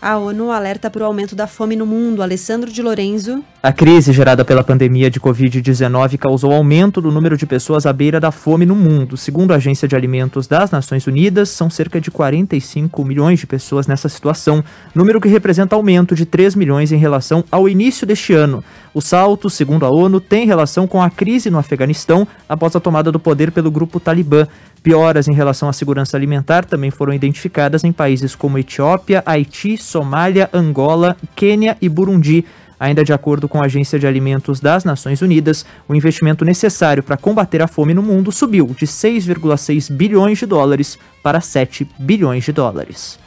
A ONU alerta para o aumento da fome no mundo. Alessandro de Lorenzo. A crise gerada pela pandemia de Covid-19 causou aumento do número de pessoas à beira da fome no mundo. Segundo a Agência de Alimentos das Nações Unidas, são cerca de 45 milhões de pessoas nessa situação, número que representa aumento de 3 milhões em relação ao início deste ano. O salto, segundo a ONU, tem relação com a crise no Afeganistão após a tomada do poder pelo grupo Talibã. Pioras em relação à segurança alimentar também foram identificadas em países como Etiópia, Haiti, Somália, Angola, Quênia e Burundi. Ainda de acordo com a Agência de Alimentos das Nações Unidas, o investimento necessário para combater a fome no mundo subiu de 6,6 bilhões de dólares para 7 bilhões de dólares.